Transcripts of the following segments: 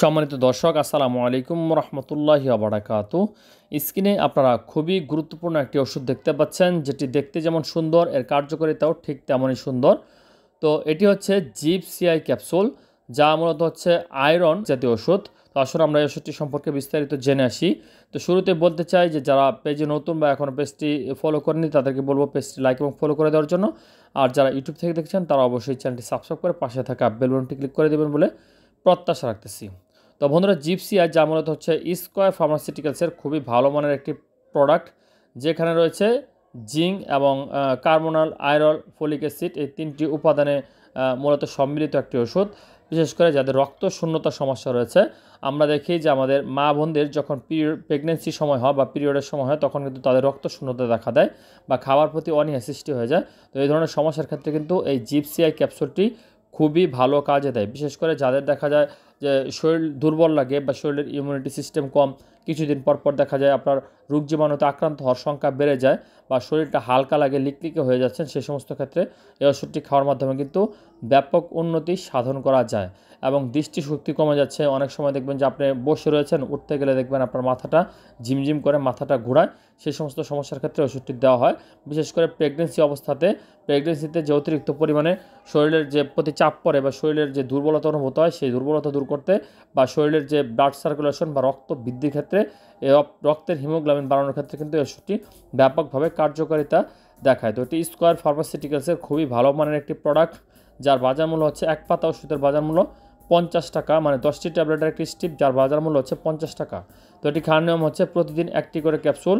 সম্মানিত দর্শক আসসালামু আলাইকুম রহমতুল্লাহি আবরাকাত স্ক্রিনে আপনারা খুবই গুরুত্বপূর্ণ একটি ওষুধ দেখতে পাচ্ছেন যেটি দেখতে যেমন সুন্দর এর কার্যকারিতাও ঠিক তেমনই সুন্দর তো এটি হচ্ছে জিপ সিআই ক্যাপসুল যা মূলত হচ্ছে আয়রন জাতীয় ওষুধ তো আসলে আমরা এই ওষুধটি সম্পর্কে বিস্তারিত জেনে আসি তো শুরুতে বলতে চাই যে যারা পেজে নতুন বা এখনও পেজটি ফলো করেনি তাদেরকে বলবো পেজটি লাইক এবং ফলো করে দেওয়ার জন্য আর যারা ইউটিউব থেকে দেখছেন তারা অবশ্যই চ্যানেলটি সাবস্ক্রাইব করে পাশে থাকা বেলবনটি ক্লিক করে দেবেন বলে প্রত্যাশা রাখতেছি তো বন্ধুরা জিপসিয়া যা মূলত হচ্ছে স্কোয়ার ফার্মাসিউটিক্যালসের খুবই ভালো মানের একটি প্রোডাক্ট যেখানে রয়েছে জিঙ্ক এবং কার্বোনাল আয়রল ফোলিক অ্যাসিড এই তিনটি উপাদানে মূলত সম্মিলিত একটি ওষুধ বিশেষ করে যাদের রক্ত শূন্যতা সমস্যা রয়েছে আমরা দেখি যে আমাদের মা বোনদের যখন পিরিয়ড প্রেগনেন্সি সময় হয় বা পিরিয়ডের সময় হয় তখন কিন্তু তাদের রক্ত শূন্যতা দেখা দেয় বা খাওয়ার প্রতি অনীহা সৃষ্টি হয়ে যায় তো এই ধরনের সমস্যার ক্ষেত্রে কিন্তু এই জিপসিআই ক্যাপসুলটি খুবই ভালো কাজে দেয় বিশেষ করে যাদের দেখা যায় যে শরীর দুর্বল লাগে বা শরীরের ইমিউনিটি সিস্টেম কম কিছুদিন পর পর দেখা যায় আপনার রোগ জীবাণুতে আক্রান্ত হওয়ার সংখ্যা বেড়ে যায় বা শরীরটা হালকা লাগে লিকলিকে হয়ে যাচ্ছেন সে সমস্ত ক্ষেত্রে এই ওষুধটি খাওয়ার মাধ্যমে কিন্তু ব্যাপক উন্নতি সাধন করা যায় এবং দৃষ্টিশক্তি কমে যাচ্ছে অনেক সময় দেখবেন যে আপনি বসে রয়েছেন উঠতে গেলে দেখবেন আপনার মাথাটা ঝিমঝিম করে মাথাটা ঘোরায় সেই সমস্ত সমস্যার ক্ষেত্রে ওষুধটি দেওয়া হয় বিশেষ করে প্রেগনেন্সি অবস্থাতে প্রেগনেন্সিতে যে অতিরিক্ত পরিমাণে শরীরের যে প্রতি চাপ পড়ে বা শরীরের যে দুর্বলতা অনুভূত হয় সেই দুর্বলতা দূর দূর করতে বা শরীরের যে ব্লাড সার্কুলেশন বা রক্ত বৃদ্ধির ক্ষেত্রে রক্তের হিমোগ্লোবিন বাড়ানোর ক্ষেত্রে কিন্তু এই ব্যাপকভাবে কার্যকারিতা দেখায় তো এটি স্কোয়ার ফার্মাসিউটিক্যালসের খুবই ভালো মানের একটি প্রোডাক্ট যার বাজার মূল্য হচ্ছে এক পাতা ওষুধের বাজার মূল্য পঞ্চাশ টাকা মানে দশটি ট্যাবলেটের একটি স্টিপ যার বাজার মূল্য হচ্ছে পঞ্চাশ টাকা তো এটি খাওয়ার নিয়ম হচ্ছে প্রতিদিন একটি করে ক্যাপসুল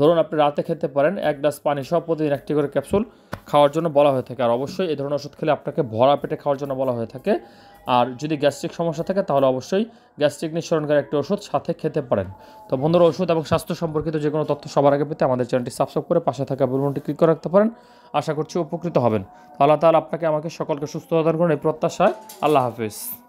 ধরুন আপনি রাতে খেতে পারেন এক গ্লাস পানি সহ প্রতিদিন একটি করে ক্যাপসুল খাওয়ার জন্য বলা হয়ে থাকে আর অবশ্যই এই ধরনের ওষুধ খেলে আপনাকে ভরা পেটে খাওয়ার জন্য বলা হয়ে থাকে আর যদি গ্যাস্ট্রিক সমস্যা থাকে তাহলে অবশ্যই গ্যাস্ট্রিক নিঃসরণকারী একটি ওষুধ সাথে খেতে পারেন তো বন্ধুরা ওষুধ এবং স্বাস্থ্য সম্পর্কিত যে কোনো তথ্য সবার আগে পেতে আমাদের চ্যানেলটি সাবস্ক্রাইব করে পাশে থাকা বেলবনটি ক্লিক করে রাখতে পারেন আশা করছি উপকৃত হবেন আল্লাহ তাহলে আপনাকে আমাকে সকলকে সুস্থ প্রদান করুন এই প্রত্যাশায় আল্লাহ হাফিজ